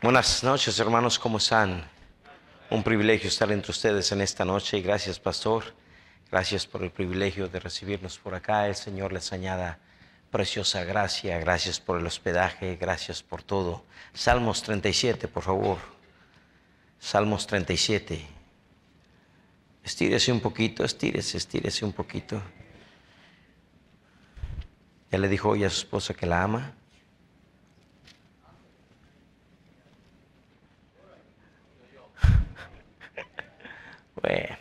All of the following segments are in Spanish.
Buenas noches, hermanos, ¿cómo están? Un privilegio estar entre ustedes en esta noche. y Gracias, pastor. Gracias por el privilegio de recibirnos por acá. El Señor les añada preciosa gracia. Gracias por el hospedaje. Gracias por todo. Salmos 37, por favor. Salmos 37. Estírese un poquito, estírese, estírese un poquito. Ya le dijo hoy a su esposa que la ama. Bueno.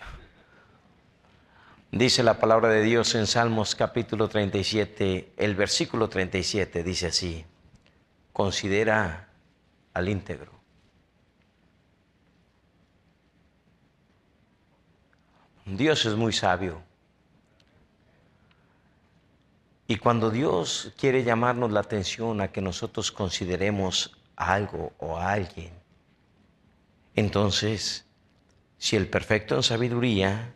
Dice la palabra de Dios en Salmos capítulo 37, el versículo 37 dice así, considera al íntegro. Dios es muy sabio. Y cuando Dios quiere llamarnos la atención a que nosotros consideremos algo o a alguien, entonces si el perfecto en sabiduría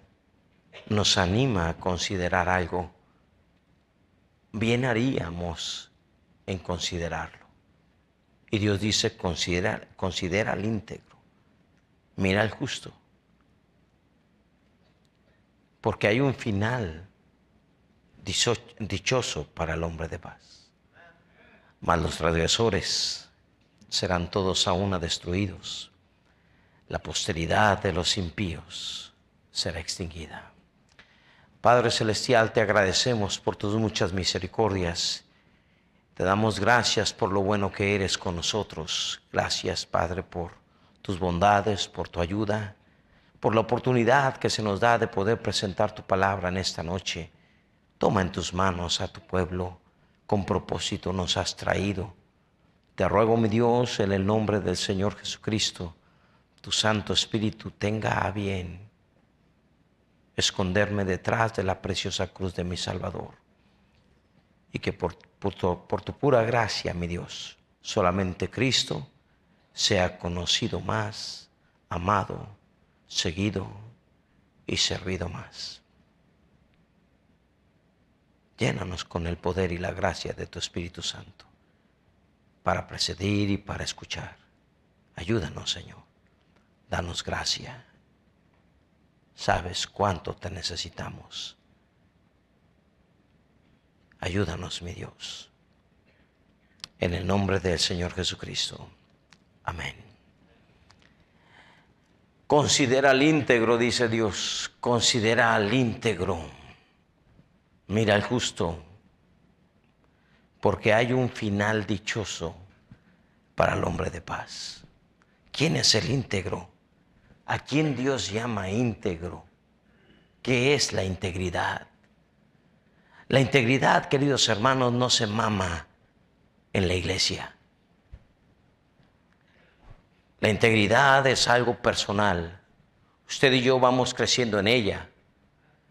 nos anima a considerar algo, bien haríamos en considerarlo. Y Dios dice, considera, considera al íntegro, mira al justo, porque hay un final dichoso para el hombre de paz. Mas los regresores serán todos a una destruidos la posteridad de los impíos será extinguida. Padre Celestial, te agradecemos por tus muchas misericordias. Te damos gracias por lo bueno que eres con nosotros. Gracias, Padre, por tus bondades, por tu ayuda, por la oportunidad que se nos da de poder presentar tu palabra en esta noche. Toma en tus manos a tu pueblo. Con propósito nos has traído. Te ruego, mi Dios, en el nombre del Señor Jesucristo, tu Santo Espíritu tenga a bien esconderme detrás de la preciosa cruz de mi Salvador. Y que por, tu, tu pura gracia, mi Dios, solamente Cristo sea conocido más, amado, seguido y servido más. Llénanos con el poder y la gracia de tu Espíritu Santo para precedir y para escuchar. Ayúdanos, Señor danos gracia. Sabes cuánto te necesitamos. Ayúdanos, mi Dios. En el nombre del Señor Jesucristo. Amén. Considera al íntegro, dice Dios. Considera al íntegro. Mira al justo. Porque hay un final dichoso para el hombre de paz. ¿Quién es el íntegro? a quien Dios llama íntegro. ¿Qué es la integridad? La integridad, queridos hermanos, no se mama en la iglesia. La integridad es algo personal. Usted y yo vamos creciendo en ella.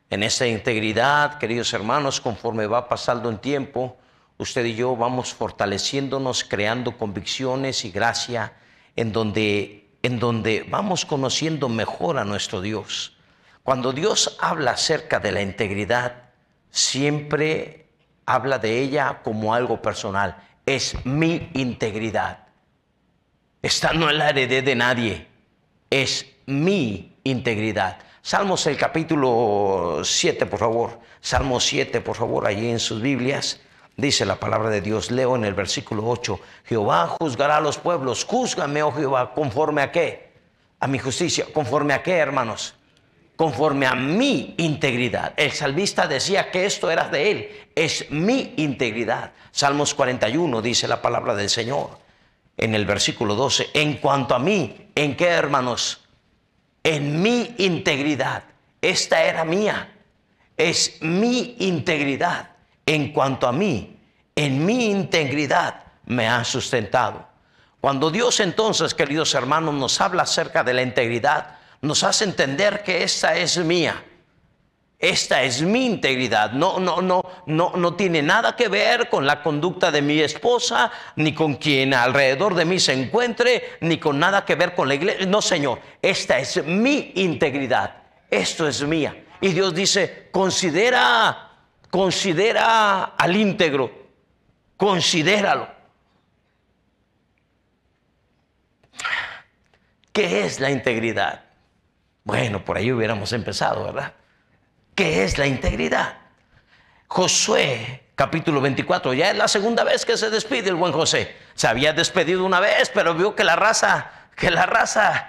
En esa integridad, queridos hermanos, conforme va pasando el tiempo, usted y yo vamos fortaleciéndonos, creando convicciones y gracia en donde en donde vamos conociendo mejor a nuestro Dios. Cuando Dios habla acerca de la integridad, siempre habla de ella como algo personal. Es mi integridad. Esta no es la heredé de nadie, es mi integridad. Salmos el capítulo 7, por favor. Salmos 7, por favor, allí en sus Biblias. Dice la palabra de Dios, leo en el versículo 8, Jehová juzgará a los pueblos, júzgame, oh Jehová, conforme a qué? A mi justicia, conforme a qué, hermanos? Conforme a mi integridad. El salvista decía que esto era de él, es mi integridad. Salmos 41 dice la palabra del Señor en el versículo 12, en cuanto a mí, ¿en qué, hermanos? En mi integridad. Esta era mía, es mi integridad. En cuanto a mí, en mi integridad me ha sustentado. Cuando Dios entonces, queridos hermanos, nos habla acerca de la integridad, nos hace entender que esta es mía. Esta es mi integridad. No, no, no, no, no tiene nada que ver con la conducta de mi esposa, ni con quien alrededor de mí se encuentre, ni con nada que ver con la iglesia. No, Señor, esta es mi integridad. Esto es mía. Y Dios dice, considera Considera al íntegro. Considéralo. ¿Qué es la integridad? Bueno, por ahí hubiéramos empezado, ¿verdad? ¿Qué es la integridad? Josué, capítulo 24, ya es la segunda vez que se despide el buen José. Se había despedido una vez, pero vio que la raza, que la raza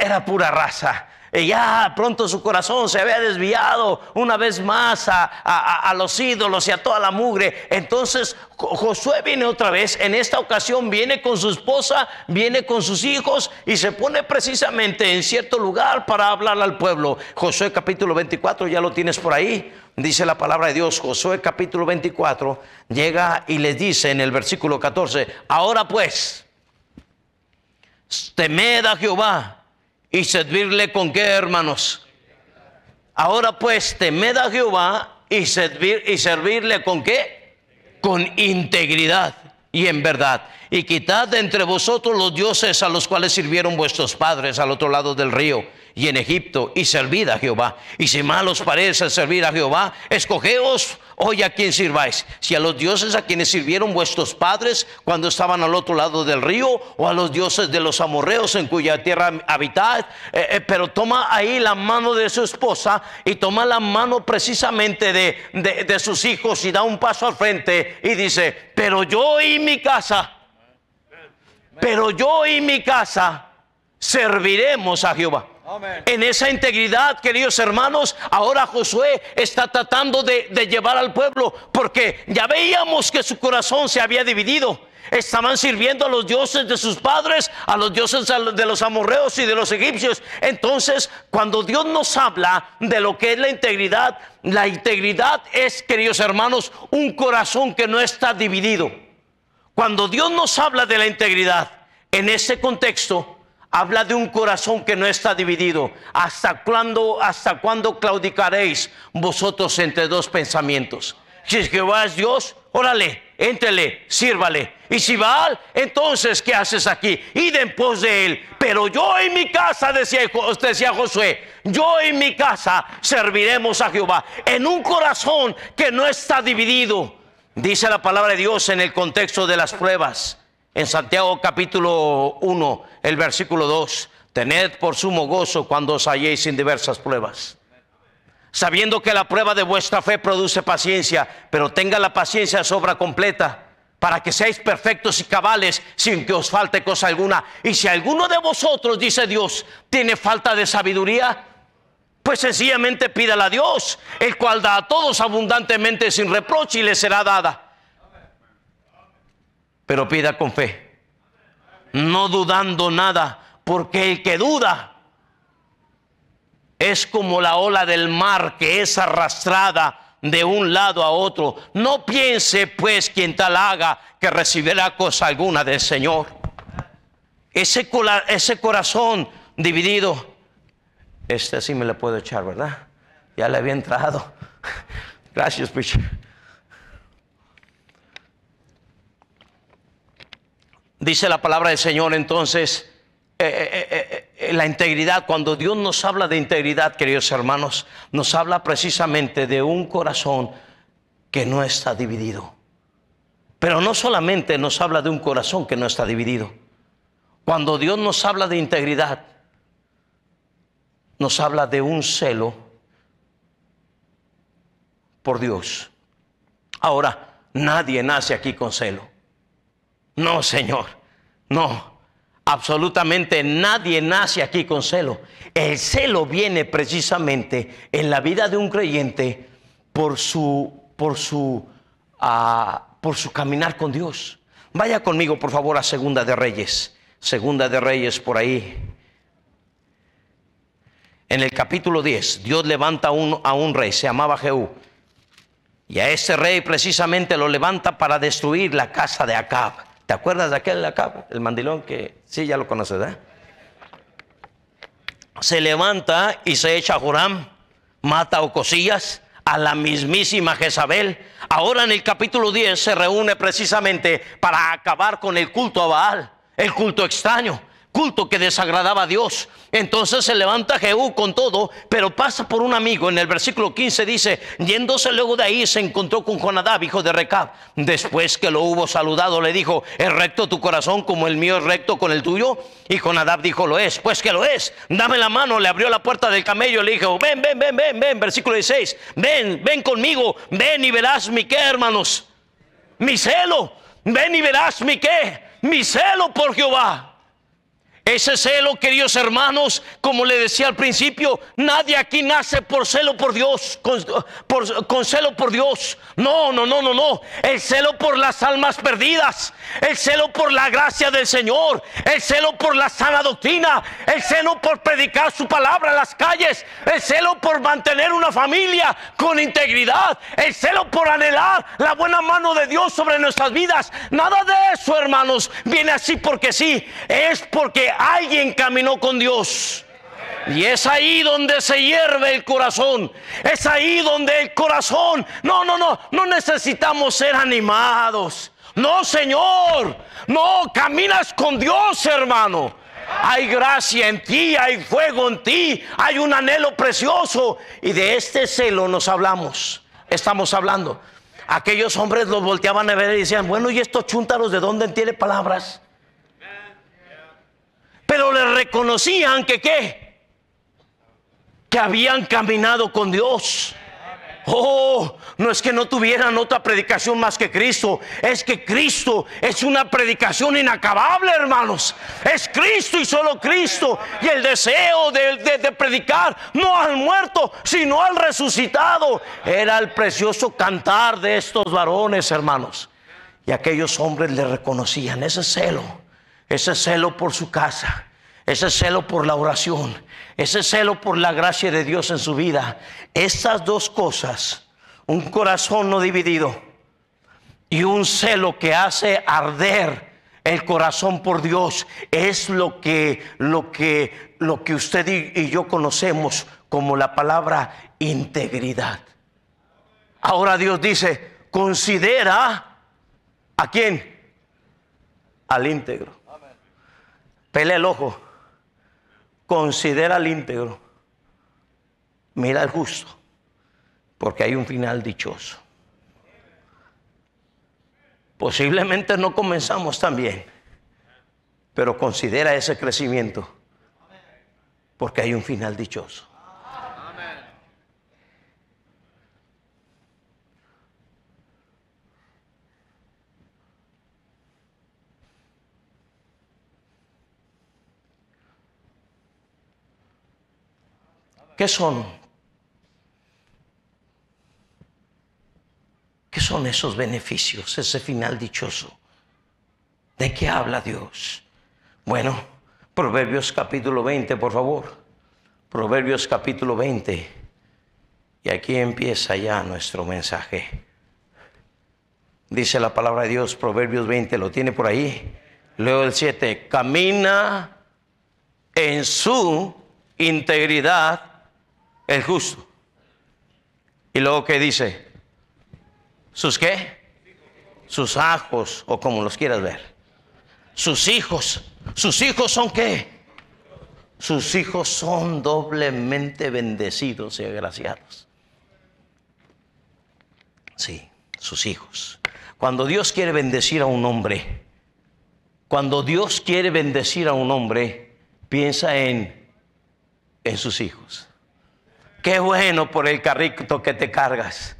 era pura raza y ya pronto su corazón se había desviado una vez más a, los ídolos y a toda la mugre. Entonces Josué viene otra vez, en esta ocasión viene con su esposa, viene con sus hijos y se pone precisamente en cierto lugar para hablar al pueblo. Josué capítulo 24, ya lo tienes por ahí, dice la palabra de Dios. Josué capítulo 24 llega y les dice en el versículo 14, ahora pues, temed a Jehová ¿Y servirle con qué, hermanos? Ahora pues, temed a Jehová y, servir, y servirle con qué? Con integridad y en verdad. Y quitad entre vosotros los dioses a los cuales sirvieron vuestros padres al otro lado del río y en Egipto y servid a Jehová. Y si mal os parece servir a Jehová, escogeos Oye, a quién sirváis, si a los dioses a quienes sirvieron vuestros padres cuando estaban al otro lado del río, o a los dioses de los amorreos en cuya tierra habitáis. Eh, eh, pero toma ahí la mano de su esposa y toma la mano precisamente de sus hijos y da un paso al frente y dice, pero yo y mi casa, pero yo y mi casa serviremos a Jehová. En esa integridad, queridos hermanos, ahora Josué está tratando de, llevar al pueblo, porque ya veíamos que su corazón se había dividido. Estaban sirviendo a los dioses de sus padres, a los dioses de los amorreos y de los egipcios. Entonces, cuando Dios nos habla de lo que es la integridad, la integridad es, queridos hermanos, un corazón que no está dividido. Cuando Dios nos habla de la integridad, en ese contexto, Habla de un corazón que no está dividido. ¿Hasta cuándo, hasta cuándo claudicaréis vosotros entre dos pensamientos? Si Jehová es Dios, órale, éntele, sírvale. Y si va, entonces, ¿qué haces aquí? Id en pos de él. Pero yo en mi casa, decía, decía Josué, yo en mi casa serviremos a Jehová. En un corazón que no está dividido, dice la palabra de Dios en el contexto de las pruebas. En Santiago capítulo 1, el versículo 2, tened por sumo gozo cuando os halléis en diversas pruebas. Sabiendo que la prueba de vuestra fe produce paciencia, pero tenga la paciencia sobra completa, para que seáis perfectos y cabales sin que os falte cosa alguna. Y si alguno de vosotros, dice Dios, tiene falta de sabiduría, pues sencillamente pídala a Dios, el cual da a todos abundantemente sin reproche y le será dada. Pero pida con fe no dudando nada, porque el que duda es como la ola del mar que es arrastrada de un lado a otro. No piense pues quien tal haga que recibirá cosa alguna del Señor. Ese, ese corazón dividido, este sí me lo puedo echar, ¿verdad? Ya le había entrado. Gracias, preacher. Dice la palabra del Señor entonces, eh, eh, eh, la integridad, cuando Dios nos habla de integridad, queridos hermanos, nos habla precisamente de un corazón que no está dividido. Pero no solamente nos habla de un corazón que no está dividido. Cuando Dios nos habla de integridad, nos habla de un celo por Dios. Ahora, nadie nace aquí con celo. No, Señor, no. Absolutamente nadie nace aquí con celo. El celo viene precisamente en la vida de un creyente por su, por su, ah, por su caminar con Dios. Vaya conmigo, por favor, a Segunda de Reyes. Segunda de Reyes por ahí. En el capítulo 10, Dios levanta a un, a un rey, se llamaba Jehú. Y a ese rey precisamente lo levanta para destruir la casa de Acab. ¿Te acuerdas de aquel de acá? El mandilón que sí, ya lo conoces, ¿verdad? Se levanta y se echa a Joram, mata o cosillas a la mismísima Jezabel. Ahora en el capítulo 10 se reúne precisamente para acabar con el culto a Baal, el culto extraño culto que desagradaba a Dios. Entonces se levanta Jehú con todo, pero pasa por un amigo. En el versículo 15 dice, yéndose luego de ahí se encontró con Jonadab, hijo de Recab. Después que lo hubo saludado, le dijo, ¿es recto tu corazón como el mío es recto con el tuyo? Y Jonadab dijo, lo es, pues que lo es. Dame la mano, le abrió la puerta del camello, le dijo, ven, ven, ven, ven, ven, versículo 16, ven, ven conmigo, ven y verás mi qué, hermanos, mi celo, ven y verás mi qué, mi celo por Jehová. Ese celo, queridos hermanos, como le decía al principio, nadie aquí nace por celo por Dios, con, celo por Dios. No, no, no, no, no. El celo por las almas perdidas, el celo por la gracia del Señor, el celo por la sana doctrina, el celo por predicar su palabra en las calles, el celo por mantener una familia con integridad, el celo por anhelar la buena mano de Dios sobre nuestras vidas. Nada de eso, hermanos, viene así porque sí. Es porque Alguien caminó con Dios. Y es ahí donde se hierve el corazón. Es ahí donde el corazón... No, no, no. No necesitamos ser animados. No, Señor. No, caminas con Dios, hermano. Hay gracia en ti, hay fuego en ti, hay un anhelo precioso. Y de este celo nos hablamos, estamos hablando. Aquellos hombres los volteaban a ver y decían, bueno, ¿y estos chúntaros de dónde tiene palabras? pero le reconocían que qué? Que habían caminado con Dios. Oh, no es que no tuvieran otra predicación más que Cristo. Es que Cristo es una predicación inacabable, hermanos. Es Cristo y solo Cristo. Y el deseo de, de, predicar no al muerto, sino al resucitado. Era el precioso cantar de estos varones, hermanos. Y aquellos hombres le reconocían ese celo ese celo por su casa, ese celo por la oración, ese celo por la gracia de Dios en su vida. Estas dos cosas, un corazón no dividido y un celo que hace arder el corazón por Dios, es lo que, lo que, lo que usted y yo conocemos como la palabra integridad. Ahora Dios dice, considera a quién? Al íntegro. Pele el ojo. Considera al íntegro. Mira al justo. Porque hay un final dichoso. Posiblemente no comenzamos tan bien. Pero considera ese crecimiento. Porque hay un final dichoso. ¿Qué son? ¿Qué son esos beneficios, ese final dichoso? ¿De qué habla Dios? Bueno, Proverbios capítulo 20, por favor. Proverbios capítulo 20. Y aquí empieza ya nuestro mensaje. Dice la palabra de Dios, Proverbios 20, lo tiene por ahí. Leo el 7, camina en su integridad el justo. Y luego que dice, sus qué? Sus ajos, o como los quieras ver. Sus hijos. ¿Sus hijos son qué? Sus hijos son doblemente bendecidos y agraciados. Sí, sus hijos. Cuando Dios quiere bendecir a un hombre, cuando Dios quiere bendecir a un hombre, piensa en, en sus hijos. Qué bueno por el carrito que te cargas.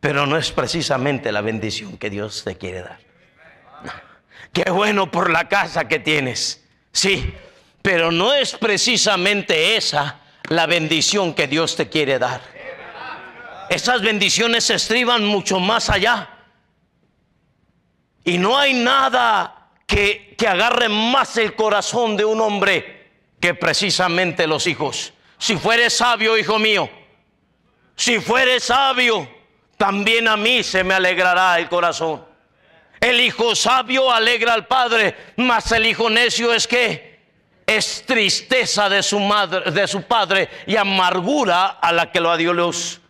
Pero no es precisamente la bendición que Dios te quiere dar. Qué bueno por la casa que tienes. Sí, pero no es precisamente esa la bendición que Dios te quiere dar. Esas bendiciones se estriban mucho más allá. Y no hay nada que, que agarre más el corazón de un hombre que precisamente los hijos. Si fueres sabio, hijo mío, si fueres sabio, también a mí se me alegrará el corazón. El hijo sabio alegra al padre, mas el hijo necio es que es tristeza de su madre, de su padre y amargura a la que lo adió luz.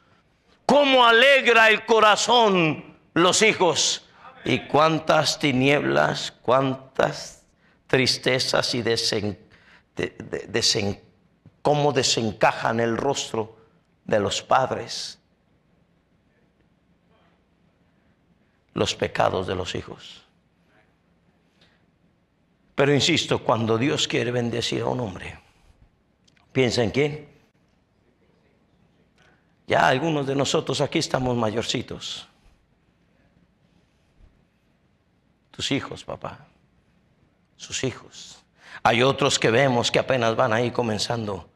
Cómo alegra el corazón los hijos y cuántas tinieblas, cuántas tristezas y desencantos de, de, cómo desencajan el rostro de los padres los pecados de los hijos. Pero insisto, cuando Dios quiere bendecir a un hombre, ¿piensa en quién? Ya algunos de nosotros aquí estamos mayorcitos. Tus hijos, papá. Sus hijos. Hay otros que vemos que apenas van ahí comenzando.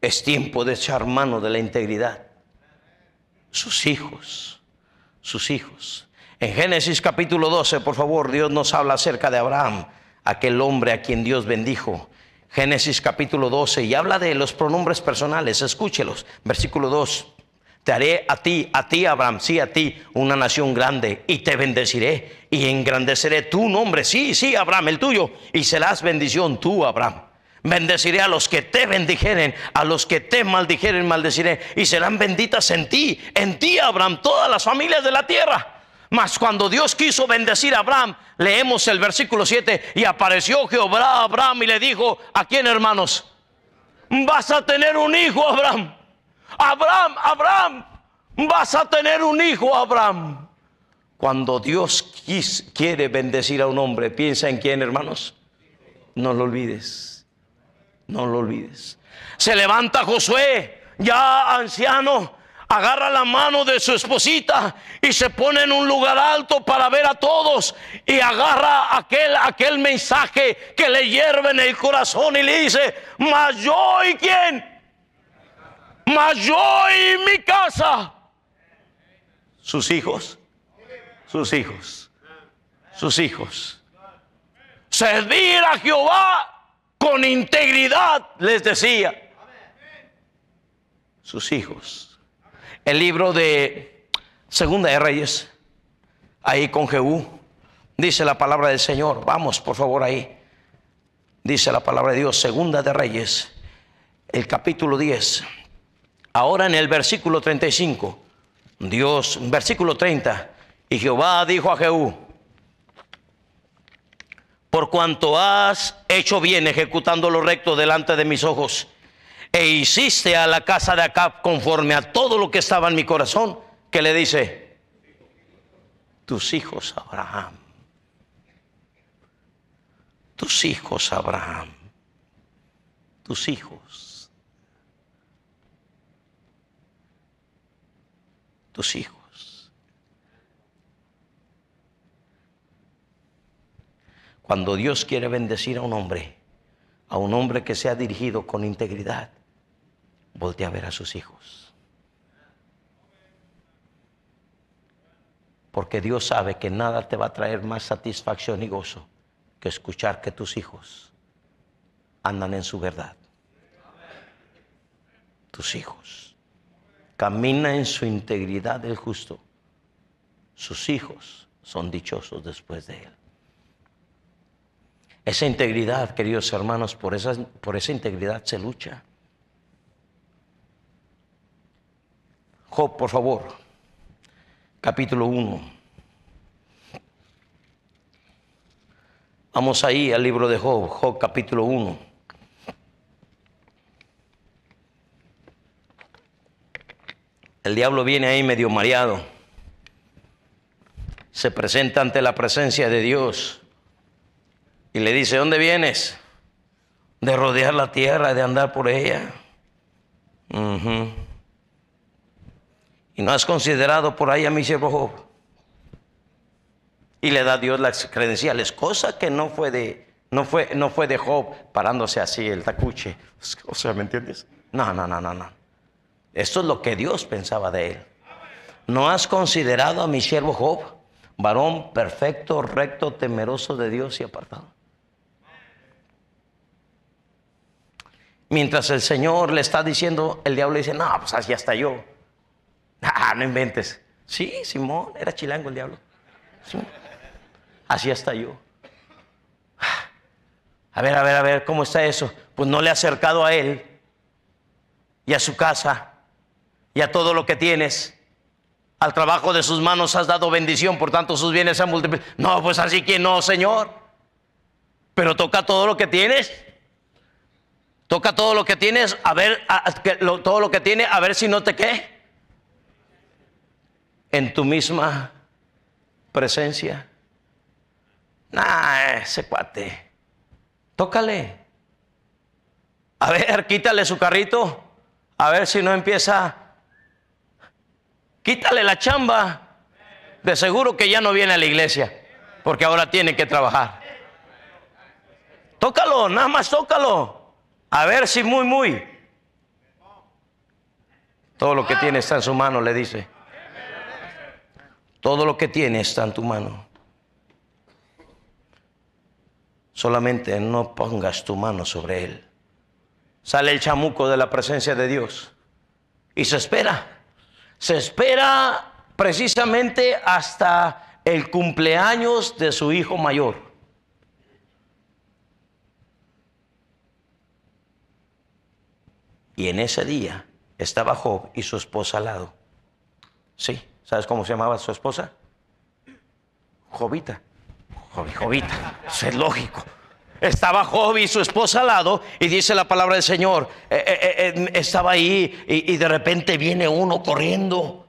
Es tiempo de echar mano de la integridad. Sus hijos, sus hijos. En Génesis capítulo 12, por favor, Dios nos habla acerca de Abraham, aquel hombre a quien Dios bendijo. Génesis capítulo 12 y habla de los pronombres personales, escúchelos. Versículo 2. Te haré a ti, a ti Abraham, sí, a ti, una nación grande y te bendeciré y engrandeceré tu nombre, sí, sí, Abraham, el tuyo, y serás bendición tú, Abraham. Bendeciré a los que te bendijeren, a los que te maldijeren, maldeciré, y serán benditas en ti, en ti, Abraham, todas las familias de la tierra. Mas cuando Dios quiso bendecir a Abraham, leemos el versículo 7, y apareció Jehová a Abraham y le dijo, ¿a quién hermanos? Vas a tener un hijo, Abraham. Abraham, Abraham, vas a tener un hijo, Abraham. Cuando Dios quiere bendecir a un hombre, piensa en quién, hermanos. No lo olvides. No lo olvides. Se levanta Josué, ya anciano, agarra la mano de su esposita y se pone en un lugar alto para ver a todos y agarra aquel, aquel mensaje que le hierve en el corazón y le dice, mas yo y quién, mas y mi casa, sus hijos, sus hijos, sus hijos. Servir a Jehová con integridad, les decía. Sus hijos. El libro de Segunda de Reyes, ahí con Jehú, dice la palabra del Señor. Vamos, por favor, ahí. Dice la palabra de Dios, Segunda de Reyes, el capítulo 10. Ahora en el versículo 35, Dios, versículo 30, y Jehová dijo a Jehú, por cuanto has hecho bien ejecutando lo recto delante de mis ojos, e hiciste a la casa de Acab conforme a todo lo que estaba en mi corazón, que le dice, tus hijos Abraham, tus hijos Abraham, tus hijos. tus hijos. Cuando Dios quiere bendecir a un hombre, a un hombre que se ha dirigido con integridad, voltea a ver a sus hijos. Porque Dios sabe que nada te va a traer más satisfacción y gozo que escuchar que tus hijos andan en su verdad. Tus hijos. Camina en su integridad el justo. Sus hijos son dichosos después de él. Esa integridad, queridos hermanos, por esa, por esa integridad se lucha. Job, por favor, capítulo 1. Vamos ahí al libro de Job, Job capítulo 1. El diablo viene ahí medio mareado. Se presenta ante la presencia de Dios y le dice, ¿dónde vienes? De rodear la tierra, de andar por ella. Y no has considerado por ahí a mi siervo Job. Y le da Dios las credenciales, cosa que no fue de, no fue, no fue de Job parándose así el tacuche. O sea, ¿me entiendes? No, no, no, no, no. Esto es lo que Dios pensaba de él. ¿No has considerado a mi siervo Job, varón perfecto, recto, temeroso de Dios y apartado? Mientras el Señor le está diciendo, el diablo dice, no, pues así hasta yo. Ah, no inventes. Sí, Simón, era chilango el diablo. Así hasta yo. A ver, a ver, a ver, ¿cómo está eso? Pues no le ha acercado a él y a su casa y a todo lo que tienes. Al trabajo de sus manos has dado bendición, por tanto sus bienes se han multiplicado. No, pues así que no, Señor. Pero toca todo lo que tienes. Toca todo lo que tienes, a ver, todo lo que tiene, a ver si no te qué. En tu misma presencia. Nah, ese cuate. Tócale. A ver, quítale su carrito. A ver si no empieza Quítale la chamba. De seguro que ya no viene a la iglesia, porque ahora tiene que trabajar. Tócalo, nada más tócalo. A ver si muy, muy. Todo lo que tiene está en su mano, le dice. Todo lo que tiene está en tu mano. Solamente no pongas tu mano sobre él. Sale el chamuco de la presencia de Dios y se espera se espera precisamente hasta el cumpleaños de su hijo mayor. Y en ese día estaba Job y su esposa al lado. Sí, ¿sabes cómo se llamaba su esposa? Jovita. Jovita, eso es lógico. Estaba Job y su esposa al lado y dice la palabra del Señor, eh, eh, eh, estaba ahí y, de repente viene uno corriendo.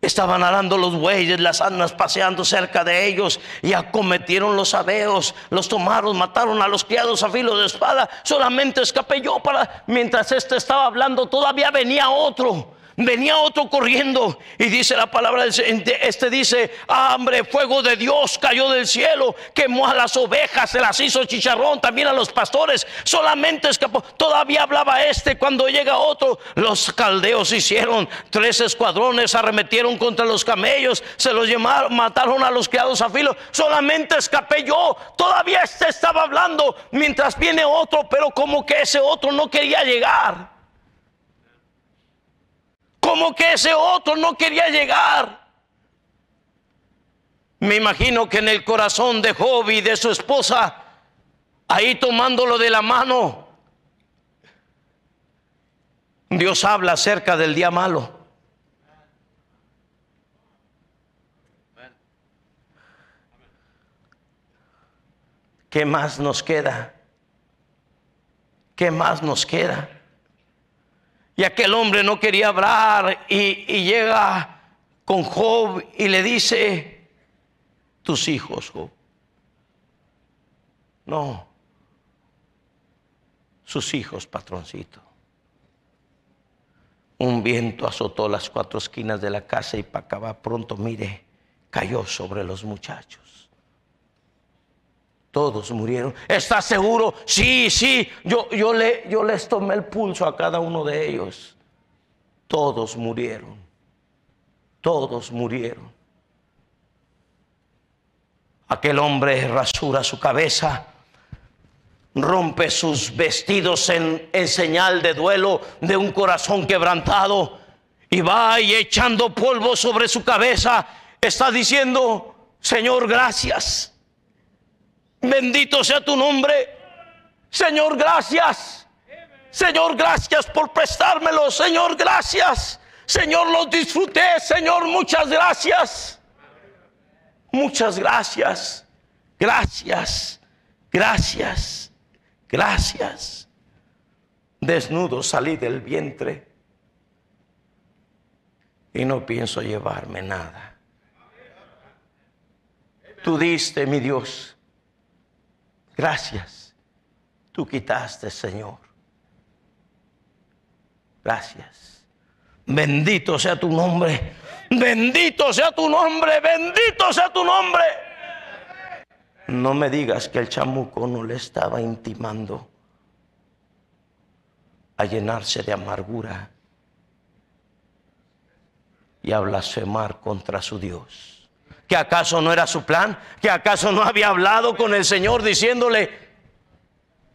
Estaban arando los bueyes, las andas paseando cerca de ellos y acometieron los abeos, los tomaron, mataron a los criados a filo de espada. Solamente escapé yo para, mientras este estaba hablando, todavía venía otro. Venía otro corriendo y dice la palabra, este dice, hambre, ah, fuego de Dios cayó del cielo, quemó a las ovejas, se las hizo chicharrón, también a los pastores, solamente escapó. Todavía hablaba este cuando llega otro. Los caldeos hicieron tres escuadrones, arremetieron contra los camellos, se los llamaron, mataron a los criados a filo, solamente escapé yo. Todavía este estaba hablando mientras viene otro, pero como que ese otro no quería llegar como que ese otro no quería llegar. Me imagino que en el corazón de Job y de su esposa, ahí tomándolo de la mano, Dios habla acerca del día malo. ¿Qué más nos queda? ¿Qué más nos queda? Y aquel hombre no quería hablar y, llega con Job y le dice, tus hijos, Job. No, sus hijos, patroncito. Un viento azotó las cuatro esquinas de la casa y para acabar pronto, mire, cayó sobre los muchachos. Todos murieron. ¿Estás seguro? Sí, sí. Yo, yo, le, yo les tomé el pulso a cada uno de ellos. Todos murieron. Todos murieron. Aquel hombre rasura su cabeza rompe sus vestidos en, en, señal de duelo de un corazón quebrantado y va y echando polvo sobre su cabeza, está diciendo, Señor, gracias. Bendito sea tu nombre. Señor, gracias. Señor, gracias por prestármelo. Señor, gracias. Señor, lo disfruté. Señor, muchas gracias. Muchas gracias. Gracias. Gracias. Gracias. Desnudo salí del vientre y no pienso llevarme nada. Tú diste, mi Dios Gracias. Tú quitaste, Señor. Gracias. Bendito sea tu nombre. Bendito sea tu nombre. Bendito sea tu nombre. No me digas que el chamuco no le estaba intimando a llenarse de amargura y a blasfemar contra su Dios. ¿Que acaso no era su plan? ¿Que acaso no había hablado con el Señor diciéndole,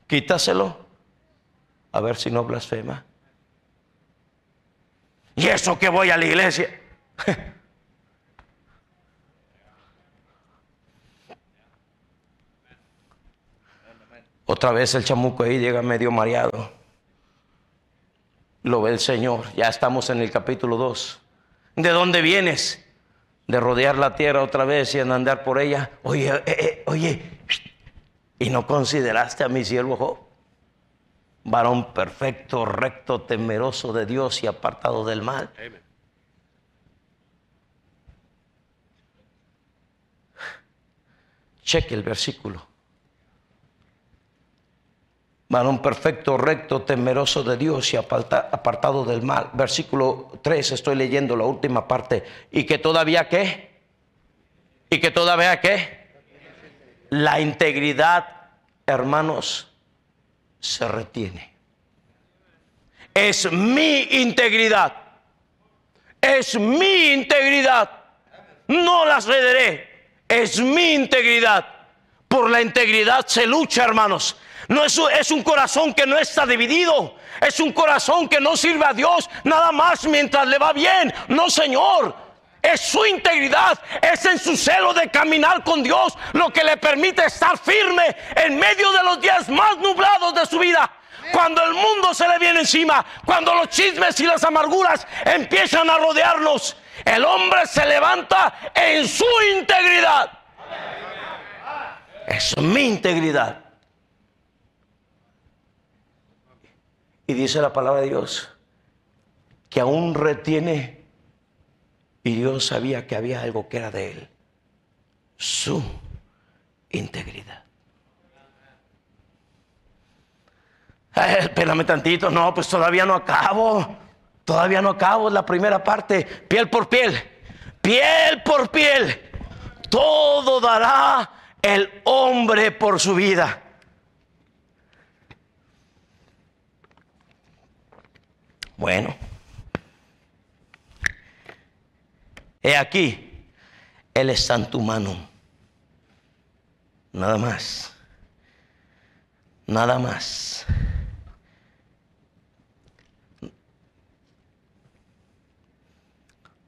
quítaselo? A ver si no blasfema. ¿Y eso que voy a la iglesia? Otra vez el chamuco ahí llega medio mareado. Lo ve el Señor. Ya estamos en el capítulo 2. ¿De dónde vienes? de rodear la tierra otra vez y en andar por ella. Oye, eh, eh, eh, oye, y no consideraste a mi siervo varón perfecto, recto, temeroso de Dios y apartado del mal. Cheque el versículo. Manón perfecto, recto, temeroso de Dios y apartado del mal. Versículo 3, estoy leyendo la última parte. ¿Y que todavía qué? ¿Y que todavía qué? La integridad, hermanos, se retiene. Es mi integridad. Es mi integridad. No las cederé. Es mi integridad. Por la integridad se lucha, hermanos. No es, es un corazón que no está dividido. Es un corazón que no sirve a Dios nada más mientras le va bien. No, Señor es su integridad, es en su celo de caminar con Dios lo que le permite estar firme en medio de los días más nublados de su vida. Cuando el mundo se le viene encima, cuando los chismes y las amarguras empiezan a rodearnos, el hombre se levanta en su integridad. Es mi integridad. Y dice la palabra de Dios que aún retiene y Dios sabía que había algo que era de él, su integridad. Ay, tantito, no, pues todavía no acabo, todavía no acabo la primera parte, piel por piel, piel por piel, todo dará el hombre por su vida. Bueno, he aquí, Él está en Nada más. Nada más.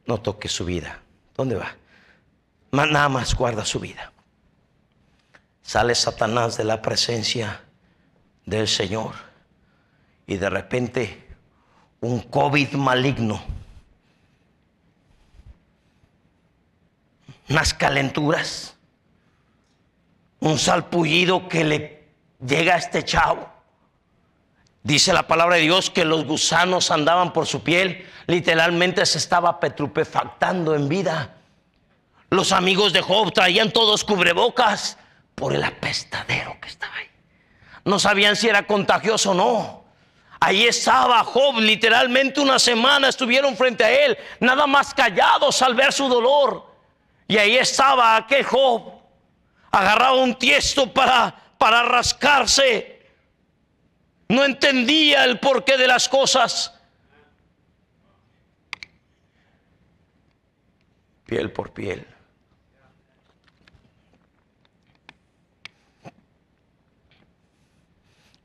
No toque su vida. ¿Dónde va? Nada más guarda su vida. Sale Satanás de la presencia del Señor y de repente un COVID maligno, unas calenturas, un salpullido que le llega a este chavo. Dice la palabra de Dios que los gusanos andaban por su piel, literalmente se estaba petrupefactando en vida. Los amigos de Job traían todos cubrebocas por el apestadero que estaba ahí. No sabían si era contagioso o no. Ahí estaba Job, literalmente una semana estuvieron frente a él, nada más callados al ver su dolor. Y ahí estaba aquel Job, agarraba un tiesto para, para rascarse. No entendía el porqué de las cosas. Piel por piel.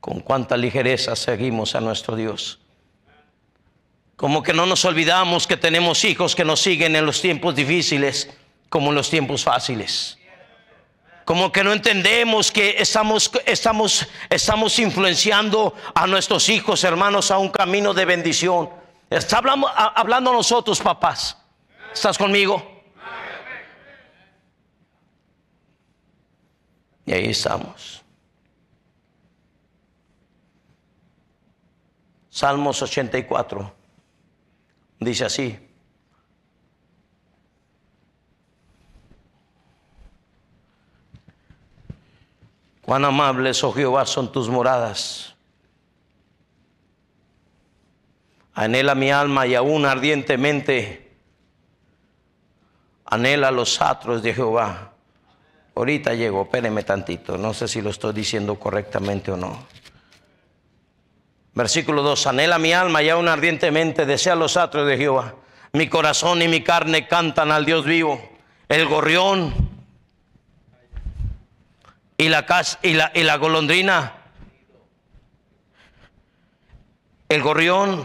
con cuánta ligereza seguimos a nuestro Dios. Como que no nos olvidamos que tenemos hijos que nos siguen en los tiempos difíciles como en los tiempos fáciles. Como que no entendemos que estamos, estamos, estamos influenciando a nuestros hijos, hermanos, a un camino de bendición. Está hablando, hablando nosotros, papás. ¿Estás conmigo? Y ahí estamos. Salmos 84. Dice así. Cuán amables, oh Jehová, son tus moradas. Anhela mi alma y aún ardientemente anhela los atros de Jehová. Ahorita llego, espéreme tantito. No sé si lo estoy diciendo correctamente o no. Versículo 2, anhela mi alma y aún ardientemente, desea los atrios de Jehová. Mi corazón y mi carne cantan al Dios vivo. El gorrión y la, y la, y la golondrina. El gorrión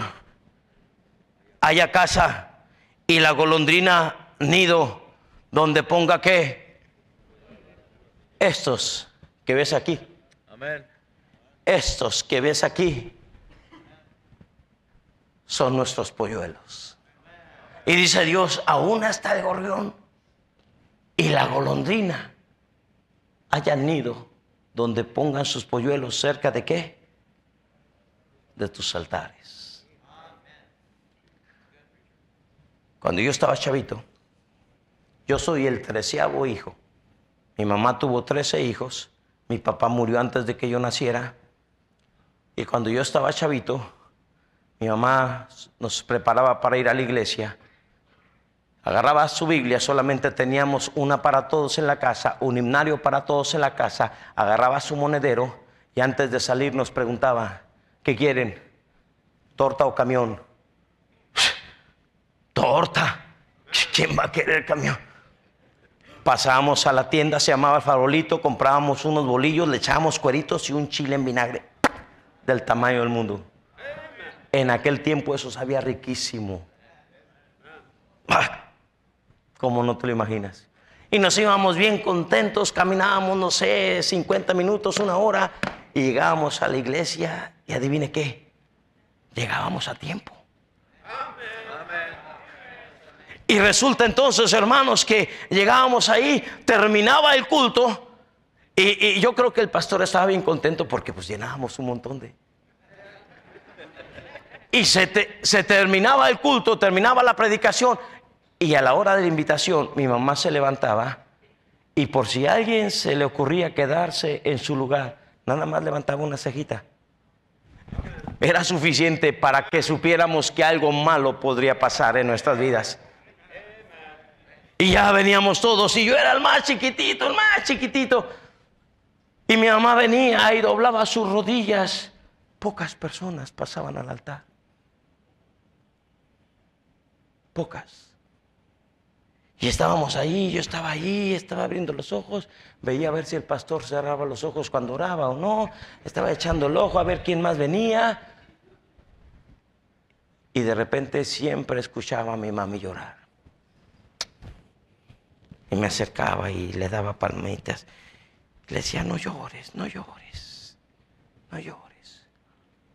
haya casa y la golondrina nido donde ponga que estos que ves aquí. Amén. Estos que ves aquí son nuestros polluelos. Y dice Dios, aún hasta de gorrión y la golondrina hayan nido donde pongan sus polluelos cerca de qué? De tus altares. Cuando yo estaba chavito, yo soy el treceavo hijo. Mi mamá tuvo trece hijos, mi papá murió antes de que yo naciera. Y cuando yo estaba chavito, mi mamá nos preparaba para ir a la iglesia, agarraba su Biblia, solamente teníamos una para todos en la casa, un himnario para todos en la casa, agarraba su monedero y antes de salir nos preguntaba, ¿qué quieren? ¿Torta o camión? Torta. ¿Quién va a querer camión? Pasábamos a la tienda, se llamaba el farolito, comprábamos unos bolillos, le echábamos cueritos y un chile en vinagre del tamaño del mundo. En aquel tiempo eso sabía riquísimo. Como no te lo imaginas. Y nos íbamos bien contentos, caminábamos, no sé, 50 minutos, una hora, y llegábamos a la iglesia y adivine qué, llegábamos a tiempo. Y resulta entonces, hermanos, que llegábamos ahí, terminaba el culto, y, y, yo creo que el pastor estaba bien contento porque pues llenábamos un montón de... Y se, terminaba el culto, terminaba la predicación. Y a la hora de la invitación, mi mamá se levantaba. Y por si a alguien se le ocurría quedarse en su lugar, nada más levantaba una cejita. Era suficiente para que supiéramos que algo malo podría pasar en nuestras vidas. Y ya veníamos todos. Y yo era el más chiquitito, el más chiquitito. Y mi mamá venía y doblaba sus rodillas. Pocas personas pasaban al altar pocas. Y estábamos ahí, yo estaba ahí, estaba abriendo los ojos, veía a ver si el pastor cerraba los ojos cuando oraba o no, estaba echando el ojo a ver quién más venía. Y de repente siempre escuchaba a mi mami llorar. Y me acercaba y le daba palmitas. Le decía, no llores, no llores, no llores.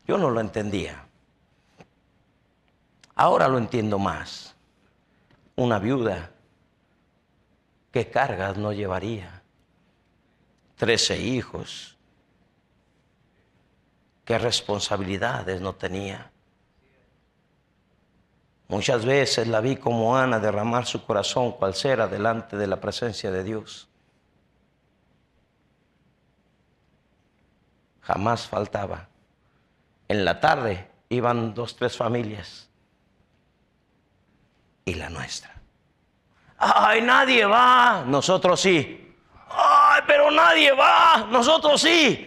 Yo no lo entendía. Ahora lo entiendo más. Una viuda, ¿qué cargas no llevaría? Trece hijos, ¿qué responsabilidades no tenía? Muchas veces la vi como Ana derramar su corazón cual delante de la presencia de Dios. Jamás faltaba. En la tarde iban dos, tres familias y la nuestra. Ay, nadie va, nosotros sí. Ay, pero nadie va, nosotros sí.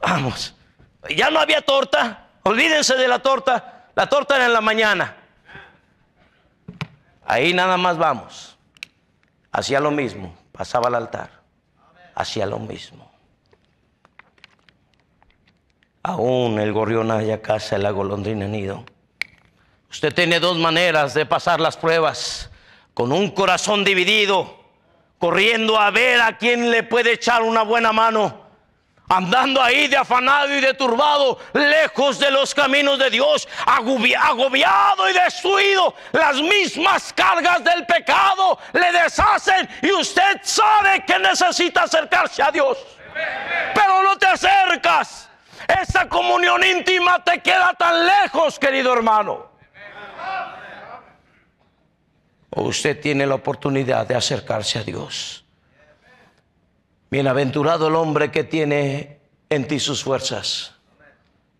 Vamos, ya no había torta, olvídense de la torta, la torta era en la mañana. Ahí nada más vamos. Hacía lo mismo, pasaba al altar, hacía lo mismo. Aún el gorrión haya casa, la golondrina nido Usted tiene dos maneras de pasar las pruebas. Con un corazón dividido, corriendo a ver a quién le puede echar una buena mano. Andando ahí de afanado y de turbado, lejos de los caminos de Dios, agobiado y destruido, las mismas cargas del pecado le deshacen y usted sabe que necesita acercarse a Dios. Pero no te acercas. Esa comunión íntima te queda tan lejos, querido hermano o usted tiene la oportunidad de acercarse a Dios. Bienaventurado el hombre que tiene en ti sus fuerzas,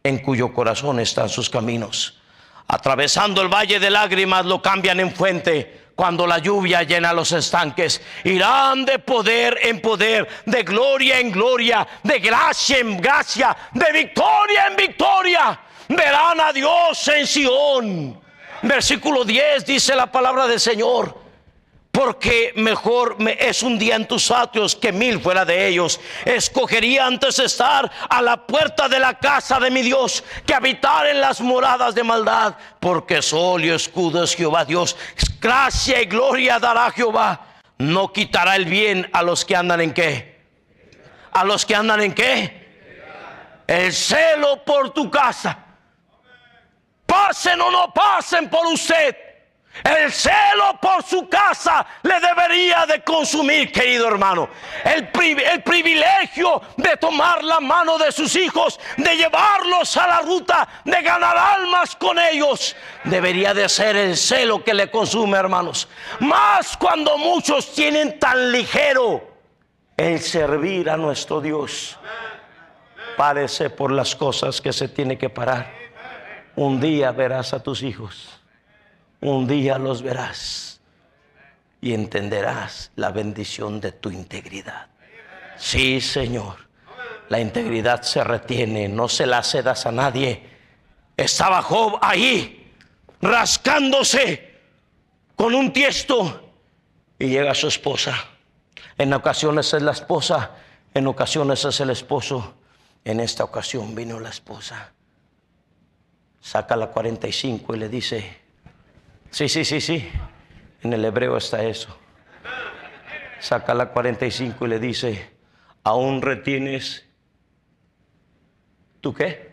en cuyo corazón están sus caminos. Atravesando el valle de lágrimas lo cambian en fuente cuando la lluvia llena los estanques. Irán de poder en poder, de gloria en gloria, de gracia en gracia, de victoria en victoria. Verán a Dios en Sión. Versículo 10 dice la palabra del Señor. Porque mejor me es un día en tus atrios que mil fuera de ellos. Escogería antes estar a la puerta de la casa de mi Dios que habitar en las moradas de maldad. Porque sol y escudo es Jehová Dios. Gracia y gloria dará Jehová. No quitará el bien a los que andan en qué. A los que andan en qué. El celo por tu casa pasen o no pasen por usted, el celo por su casa le debería de consumir, querido hermano. El, privilegio de tomar la mano de sus hijos, de llevarlos a la ruta, de ganar almas con ellos, debería de ser el celo que le consume, hermanos. Más cuando muchos tienen tan ligero el servir a nuestro Dios. Párese por las cosas que se tiene que parar un día verás a tus hijos. Un día los verás. Y entenderás la bendición de tu integridad. Sí, Señor. La integridad se retiene, no se la cedas a nadie. Estaba Job ahí, rascándose con un tiesto. Y llega su esposa. En ocasiones es la esposa, en ocasiones es el esposo. En esta ocasión vino la esposa saca la 45 y le dice, sí, sí, sí, sí, en el hebreo está eso. Saca la 45 y le dice, aún retienes, ¿tú qué?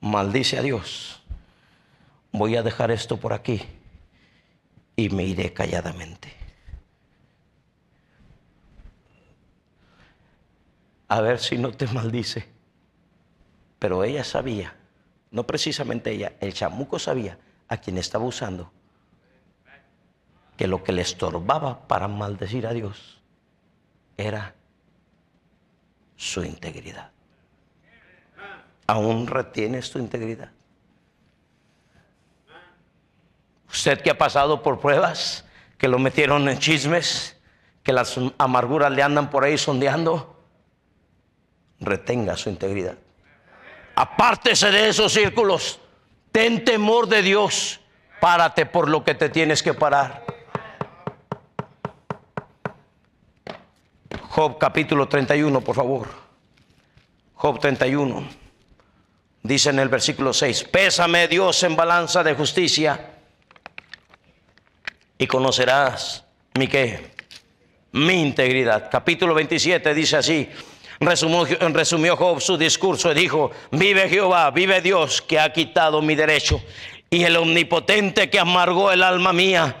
Maldice a Dios. Voy a dejar esto por aquí y me iré calladamente. a ver si no te maldice. Pero ella sabía, no precisamente ella, el chamuco sabía a quien estaba usando, que lo que le estorbaba para maldecir a Dios era su integridad. ¿Aún retienes tu integridad? Usted que ha pasado por pruebas, que lo metieron en chismes, que las amarguras le andan por ahí sondeando, retenga su integridad. Apártese de esos círculos. Ten temor de Dios. Párate por lo que te tienes que parar. Job capítulo 31, por favor. Job 31. Dice en el versículo 6, pésame Dios en balanza de justicia y conocerás mi que mi integridad. Capítulo 27 dice así, Resumió, resumió Job su discurso y dijo, vive Jehová, vive Dios que ha quitado mi derecho y el omnipotente que amargó el alma mía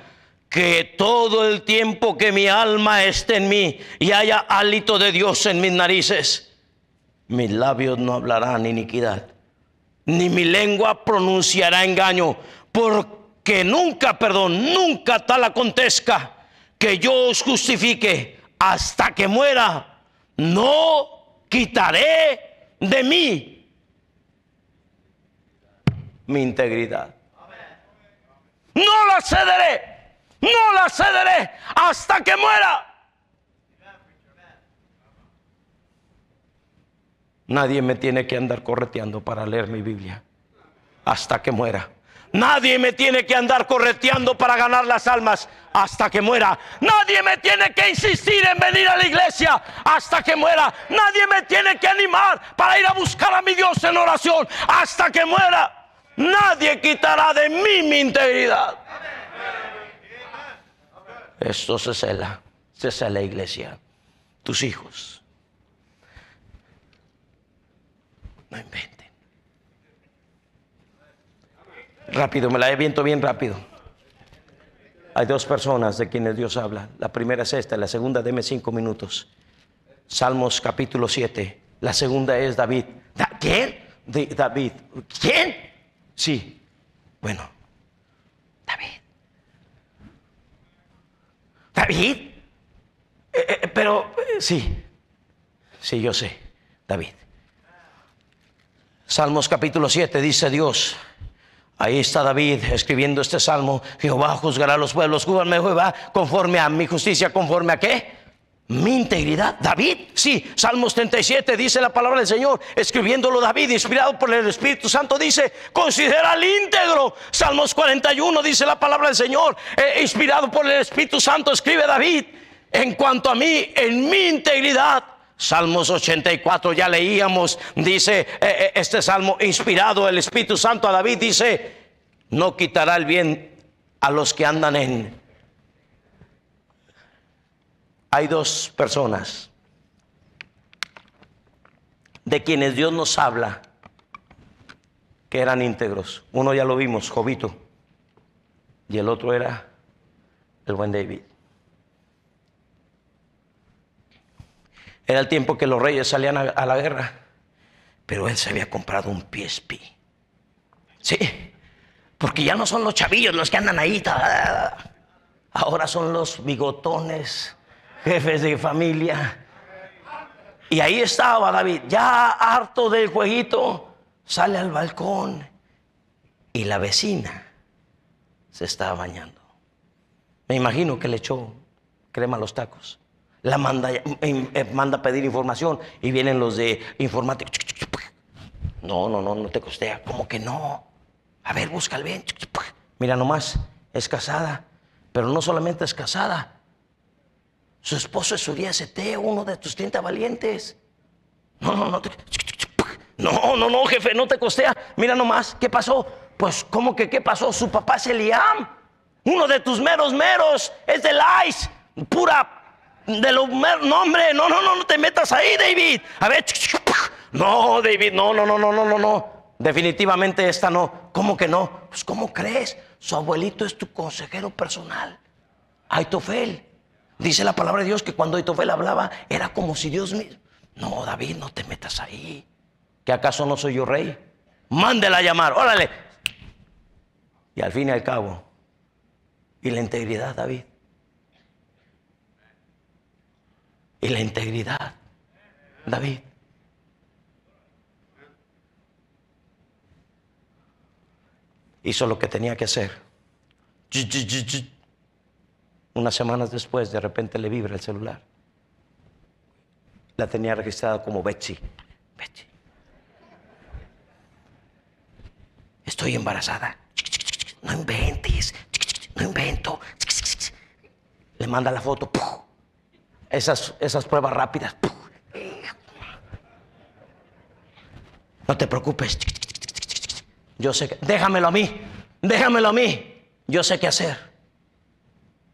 que todo el tiempo que mi alma esté en mí y haya hálito de Dios en mis narices, mis labios no hablarán iniquidad, ni mi lengua pronunciará engaño, porque nunca, perdón, nunca tal acontezca que yo os justifique hasta que muera, no quitaré de mí mi integridad. No la cederé, no la cederé hasta que muera. Nadie me tiene que andar correteando para leer mi Biblia hasta que muera. Nadie me tiene que andar correteando para ganar las almas hasta que muera. Nadie me tiene que insistir en venir a la iglesia hasta que muera. Nadie me tiene que animar para ir a buscar a mi Dios en oración hasta que muera. Nadie quitará de mí mi integridad. Esto se cela, se cela iglesia. Tus hijos. No Rápido, me la he viento bien rápido. Hay dos personas de quienes Dios habla. La primera es esta, la segunda deme cinco minutos. Salmos capítulo 7. La segunda es David. ¿Quién? David. ¿Quién? Sí. Bueno, David. David. Eh, eh, pero eh, sí. Sí, yo sé. David. Salmos capítulo 7 dice Dios. Ahí está David escribiendo este salmo. Jehová juzgará a los pueblos. me Jehová conforme a mi justicia, conforme a qué? Mi integridad. David, sí, Salmos 37 dice la palabra del Señor, escribiéndolo David, inspirado por el Espíritu Santo, dice, considera al íntegro. Salmos 41 dice la palabra del Señor, eh, inspirado por el Espíritu Santo, escribe David, en cuanto a mí, en mi integridad, Salmos 84, ya leíamos, dice eh, eh, este salmo inspirado el Espíritu Santo a David, dice, no quitará el bien a los que andan en. Hay dos personas de quienes Dios nos habla que eran íntegros. Uno ya lo vimos, Jovito, y el otro era el buen David. Era el tiempo que los reyes salían a, la guerra. Pero él se había comprado un PSP. Sí, porque ya no son los chavillos los que andan ahí. Ahora son los bigotones, jefes de familia. Y ahí estaba David, ya harto del jueguito, sale al balcón y la vecina se estaba bañando. Me imagino que le echó crema a los tacos la eh, eh, manda, a pedir información y vienen los de informática. No, no, no, no te costea. ¿Cómo que no? A ver, busca el bien. Mira nomás, es casada. Pero no solamente es casada. Su esposo es Urias ET, uno de tus 30 valientes. No, no, no. No, no, jefe, no te costea. Mira nomás, ¿qué pasó? Pues, ¿cómo que qué pasó? Su papá es Eliam. Uno de tus meros meros. Es de ICE. Pura de los no hombre, no, no, no, no te metas ahí, David. A ver, no, David, no, no, no, no, no, no, no. Definitivamente esta no. ¿Cómo que no? Pues ¿cómo crees? Su abuelito es tu consejero personal. Aitofel. Dice la palabra de Dios que cuando Aitofel hablaba era como si Dios mismo. No, David, no te metas ahí. ¿Que acaso no soy yo rey? Mándela a llamar, órale. Y al fin y al cabo, y la integridad, David. y la integridad. David. Hizo lo que tenía que hacer. Unas semanas después, de repente le vibra el celular. La tenía registrada como Betsy. Estoy embarazada. No inventes. No invento. Le manda la foto esas, pruebas rápidas. No te preocupes. Yo sé que... Déjamelo a mí. Déjamelo a mí. Yo sé qué hacer.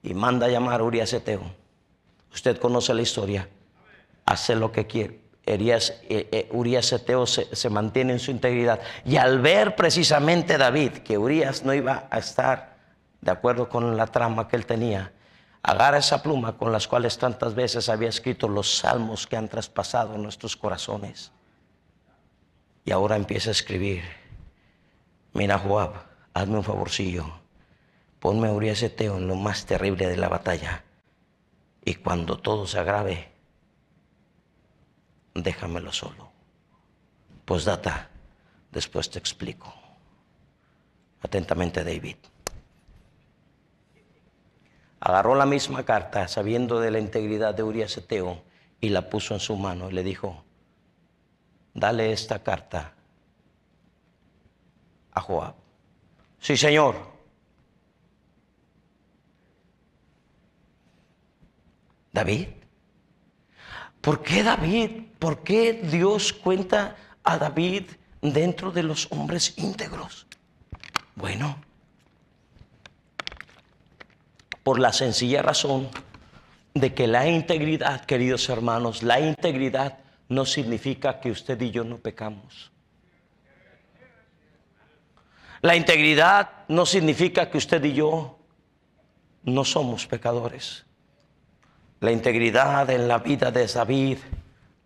Y manda a llamar a Urias Eteo. Usted conoce la historia. Hace lo que quiere. Eh, eh, Urias, Eteo se, se, mantiene en su integridad. Y al ver precisamente David que Urias no iba a estar de acuerdo con la trama que él tenía, Agarra esa pluma con las cuales tantas veces había escrito los salmos que han traspasado nuestros corazones. Y ahora empieza a escribir. Mira, Joab, hazme un favorcillo. Ponme a Urias en lo más terrible de la batalla. Y cuando todo se agrave, déjamelo solo. Pues data, después te explico. Atentamente, David agarró la misma carta, sabiendo de la integridad de Urias y la puso en su mano y le dijo, dale esta carta a Joab. Sí, señor. David. ¿Por qué David? ¿Por qué Dios cuenta a David dentro de los hombres íntegros? Bueno, por la sencilla razón de que la integridad, queridos hermanos, la integridad no significa que usted y yo no pecamos. La integridad no significa que usted y yo no somos pecadores. La integridad en la vida de David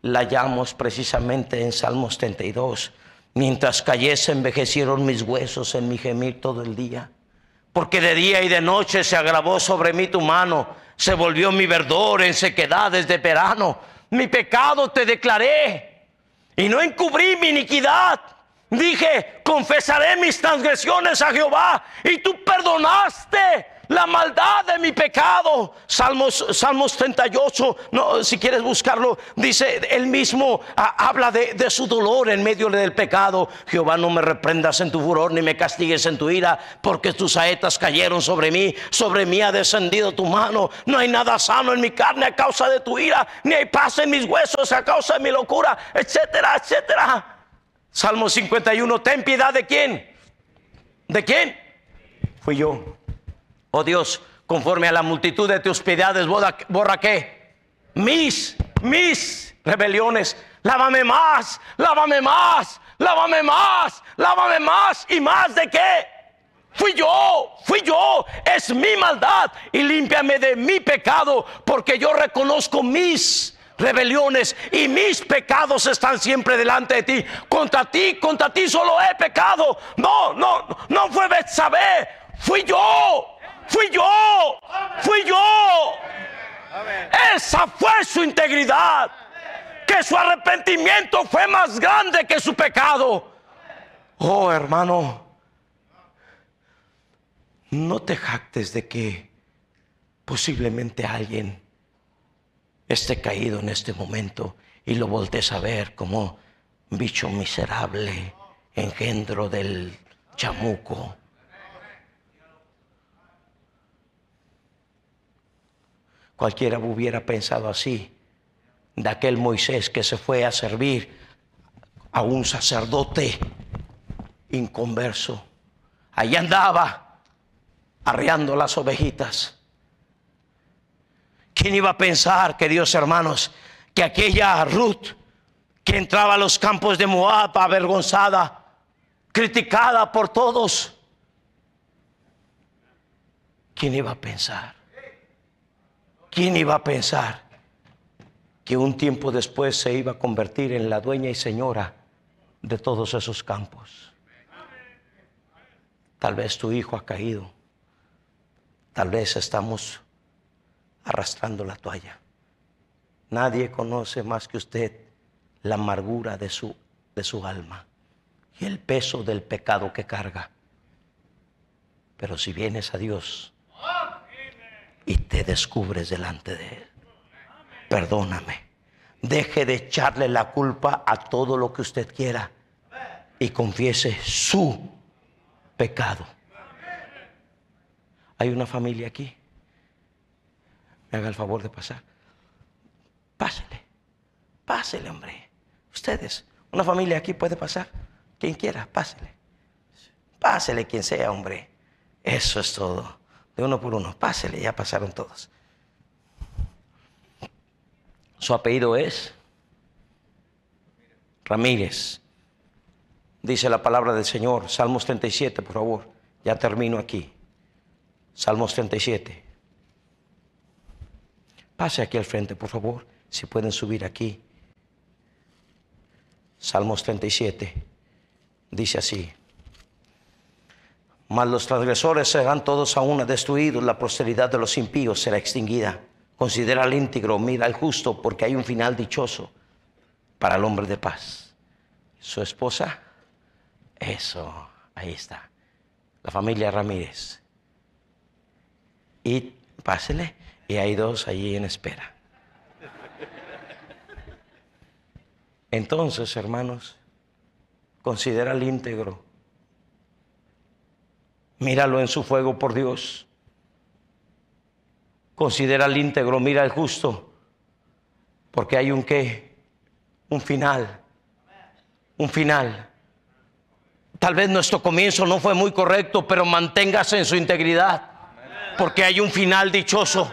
la hallamos precisamente en Salmos 32. Mientras cayese se envejecieron mis huesos en mi gemir todo el día porque de día y de noche se agravó sobre mí tu mano, se volvió mi verdor en sequedad de verano. Mi pecado te declaré y no encubrí mi iniquidad. Dije, confesaré mis transgresiones a Jehová y tú perdonaste la maldad de mi pecado. Salmos, Salmos 38, no, si quieres buscarlo, dice, él mismo ah, habla de, su dolor en medio del pecado. Jehová, no me reprendas en tu furor, ni me castigues en tu ira, porque tus saetas cayeron sobre mí, sobre mí ha descendido tu mano. No hay nada sano en mi carne a causa de tu ira, ni hay paz en mis huesos a causa de mi locura, etcétera, etcétera. Salmo 51, ten piedad de quién. ¿De quién? Fui yo. Oh Dios, conforme a la multitud de tus piedades, borra qué? Mis, mis rebeliones. Lávame más, lávame más, lávame más, lávame más y más de qué? Fui yo, fui yo, es mi maldad y límpiame de mi pecado porque yo reconozco mis rebeliones y mis pecados están siempre delante de ti. Contra ti, contra ti solo he pecado. No, no, no fue Betsabé, fui yo. Fui yo, fui yo. Esa fue su integridad. Que su arrepentimiento fue más grande que su pecado. Oh, hermano, no te jactes de que posiblemente alguien esté caído en este momento y lo voltees a ver como bicho miserable, engendro del chamuco, Cualquiera hubiera pensado así de aquel Moisés que se fue a servir a un sacerdote inconverso. Allí andaba arreando las ovejitas. ¿Quién iba a pensar, queridos hermanos, que aquella Ruth que entraba a los campos de Moab avergonzada, criticada por todos? ¿Quién iba a pensar? ¿Quién iba a pensar que un tiempo después se iba a convertir en la dueña y señora de todos esos campos? Tal vez tu hijo ha caído. Tal vez estamos arrastrando la toalla. Nadie conoce más que usted la amargura de su, de su alma y el peso del pecado que carga. Pero si vienes a Dios, y te descubres delante de Él. Perdóname. Deje de echarle la culpa a todo lo que usted quiera y confiese su pecado. Hay una familia aquí. Me haga el favor de pasar. Pásele. Pásele, hombre. Ustedes, una familia aquí puede pasar. Quien quiera, pásele. Pásele quien sea, hombre. Eso es todo uno por uno. Pásele, ya pasaron todos. Su apellido es Ramírez. Dice la palabra del Señor, Salmos 37, por favor. Ya termino aquí. Salmos 37. Pase aquí al frente, por favor, si pueden subir aquí. Salmos 37. Dice así. Mas los transgresores serán todos a una destruidos, la posteridad de los impíos será extinguida. Considera al íntegro, mira al justo, porque hay un final dichoso para el hombre de paz. Su esposa, eso, ahí está. La familia Ramírez. Y pásele, y hay dos allí en espera. Entonces, hermanos, considera al íntegro Míralo en su fuego por Dios. Considera al íntegro, mira al justo, porque hay un qué, un final, un final. Tal vez nuestro comienzo no fue muy correcto, pero manténgase en su integridad, porque hay un final dichoso.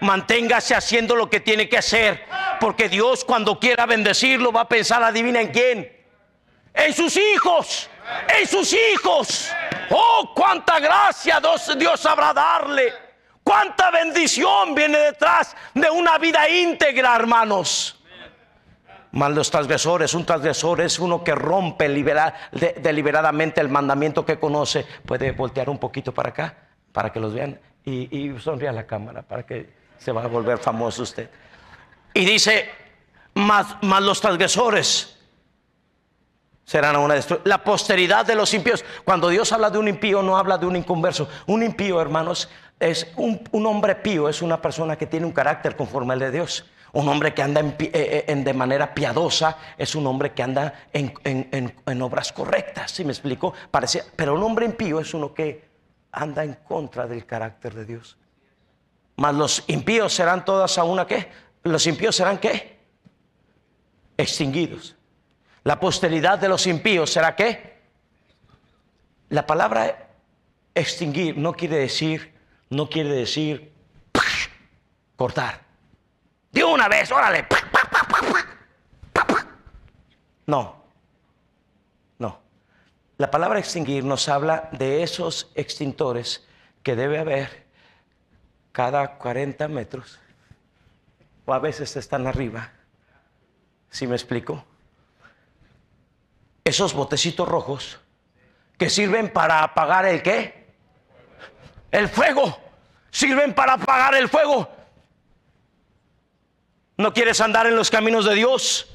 Manténgase haciendo lo que tiene que hacer, porque Dios cuando quiera bendecirlo va a pensar, adivina en quién, en sus hijos, en sus hijos. Oh, cuánta gracia Dios, sabrá darle. Cuánta bendición viene detrás de una vida íntegra, hermanos. Más los transgresores, un transgresor es uno que rompe deliberadamente el mandamiento que conoce. Puede voltear un poquito para acá, para que los vean. Y, y sonríe a la cámara, para que se va a volver famoso usted. Y dice, más los transgresores serán una destrucción. La posteridad de los impíos. Cuando Dios habla de un impío, no habla de un inconverso. Un impío, hermanos, es un, hombre pío, es una persona que tiene un carácter conforme al de Dios. Un hombre que anda en, eh, eh, de manera piadosa es un hombre que anda en, obras correctas, ¿sí me explico? Parecía, pero un hombre impío es uno que anda en contra del carácter de Dios. Mas los impíos serán todas a una que Los impíos serán qué? Extinguidos. La posteridad de los impíos será qué? La palabra extinguir no quiere decir, no quiere decir cortar. De una vez, órale. No, no. La palabra extinguir nos habla de esos extintores que debe haber cada 40 metros, o a veces están arriba, si ¿Sí me explico esos botecitos rojos que sirven para apagar el qué? El fuego. Sirven para apagar el fuego. No quieres andar en los caminos de Dios.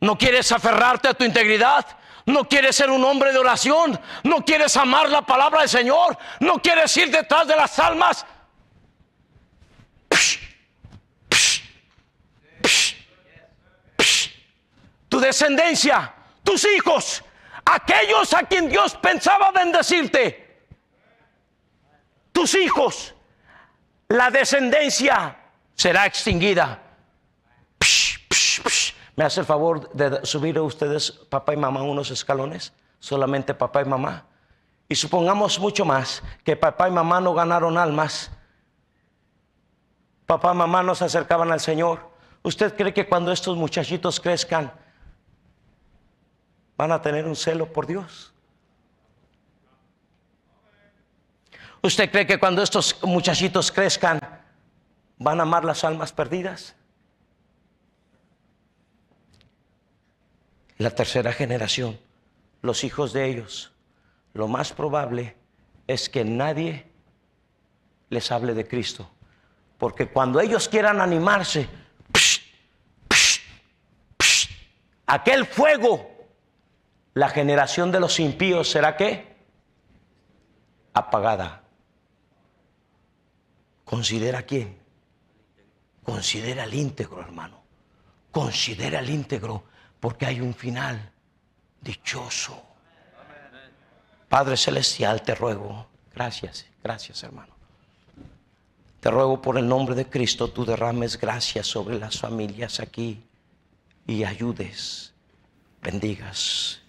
No quieres aferrarte a tu integridad. No quieres ser un hombre de oración. No quieres amar la palabra del Señor. No quieres ir detrás de las almas. tu descendencia tus hijos, aquellos a quien Dios pensaba bendecirte. Tus hijos, la descendencia será extinguida. ¿Me hace el favor de subir a ustedes, papá y mamá, unos escalones? Solamente papá y mamá. Y supongamos mucho más que papá y mamá no ganaron almas. Papá y mamá no se acercaban al Señor. ¿Usted cree que cuando estos muchachitos crezcan, van a tener un celo por Dios. ¿Usted cree que cuando estos muchachitos crezcan van a amar las almas perdidas? La tercera generación, los hijos de ellos, lo más probable es que nadie les hable de Cristo. Porque cuando ellos quieran animarse, aquel fuego la generación de los impíos será qué? Apagada. ¿Considera quién? Considera al íntegro, hermano. Considera al íntegro, porque hay un final dichoso. Padre Celestial, te ruego. Gracias, gracias, hermano. Te ruego por el nombre de Cristo, tú derrames gracias sobre las familias aquí y ayudes, bendigas